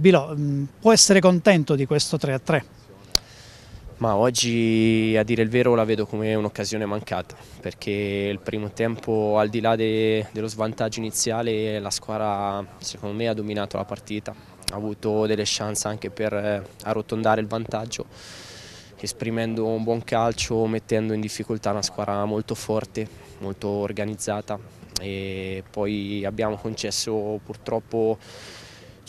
Bilò mm, può essere contento di questo 3-3? Ma oggi a dire il vero la vedo come un'occasione mancata perché il primo tempo al di là de dello svantaggio iniziale la squadra secondo me ha dominato la partita, ha avuto delle chance anche per eh, arrotondare il vantaggio esprimendo un buon calcio, mettendo in difficoltà una squadra molto forte, molto organizzata e poi abbiamo concesso purtroppo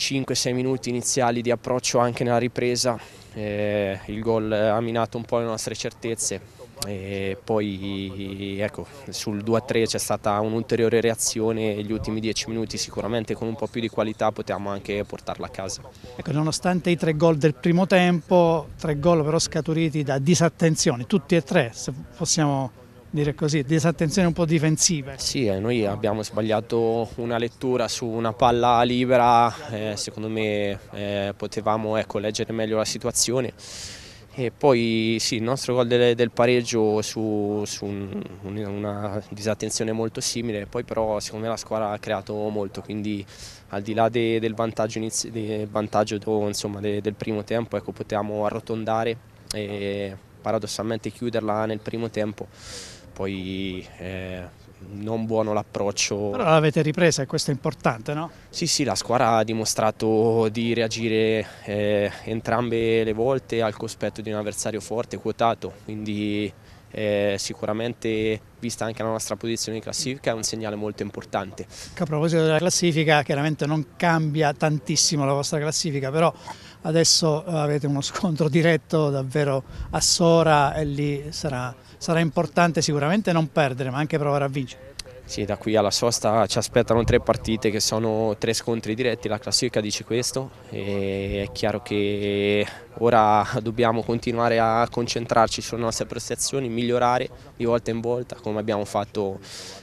5-6 minuti iniziali di approccio anche nella ripresa, eh, il gol ha minato un po' le nostre certezze e poi ecco, sul 2-3 c'è stata un'ulteriore reazione e gli ultimi 10 minuti sicuramente con un po' più di qualità potevamo anche portarla a casa. Ecco, nonostante i tre gol del primo tempo, tre gol però scaturiti da disattenzioni, tutti e tre se possiamo dire così, disattenzione un po' difensiva. Sì, eh, noi abbiamo sbagliato una lettura su una palla libera, eh, secondo me eh, potevamo ecco, leggere meglio la situazione. E poi sì, il nostro gol del, del pareggio su, su un, una disattenzione molto simile, poi però secondo me la squadra ha creato molto, quindi al di là de, del vantaggio, inizio, de, vantaggio do, insomma, de, del primo tempo ecco, potevamo arrotondare e paradossalmente chiuderla nel primo tempo poi eh, non buono l'approccio. Però l'avete ripresa e questo è importante, no? Sì, sì, la squadra ha dimostrato di reagire eh, entrambe le volte al cospetto di un avversario forte, quotato, quindi eh, sicuramente vista anche la nostra posizione in classifica è un segnale molto importante. A proposito della classifica, chiaramente non cambia tantissimo la vostra classifica, però adesso eh, avete uno scontro diretto davvero a Sora e lì sarà, sarà importante sicuramente non perdere ma anche provare a vincere. Sì, da qui alla sosta ci aspettano tre partite che sono tre scontri diretti, la classifica dice questo e è chiaro che ora dobbiamo continuare a concentrarci sulle nostre prestazioni, migliorare di volta in volta come abbiamo fatto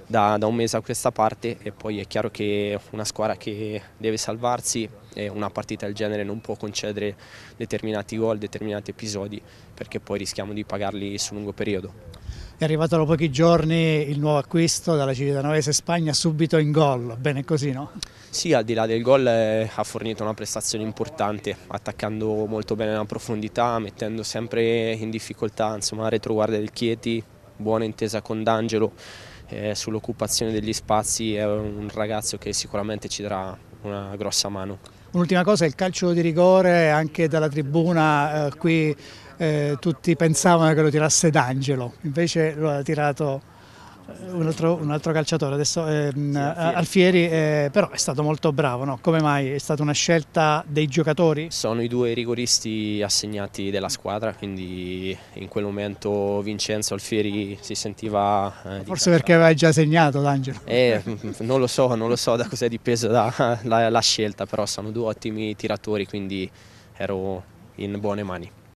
da, da un mese a questa parte e poi è chiaro che una squadra che deve salvarsi e una partita del genere non può concedere determinati gol, determinati episodi perché poi rischiamo di pagarli sul lungo periodo. È arrivato da pochi giorni il nuovo acquisto dalla Civitanovese Spagna subito in gol, bene così no? Sì, al di là del gol eh, ha fornito una prestazione importante, attaccando molto bene la profondità, mettendo sempre in difficoltà insomma, la retroguardia del Chieti, buona intesa con D'Angelo eh, sull'occupazione degli spazi, è un ragazzo che sicuramente ci darà una grossa mano. Un'ultima cosa, il calcio di rigore anche dalla tribuna eh, qui eh, tutti pensavano che lo tirasse D'Angelo, invece lo ha tirato un altro, un altro, calciatore adesso, ehm, sì, Alfieri, eh, però è stato molto bravo, no? come mai? È stata una scelta dei giocatori? Sono i due rigoristi assegnati della squadra, quindi in quel momento Vincenzo Alfieri si sentiva... Eh, Forse perché aveva già segnato D'Angelo. Eh, non lo so, non lo so da cos'è dipesa la, la, la scelta, però sono due ottimi tiratori, quindi ero in buone mani.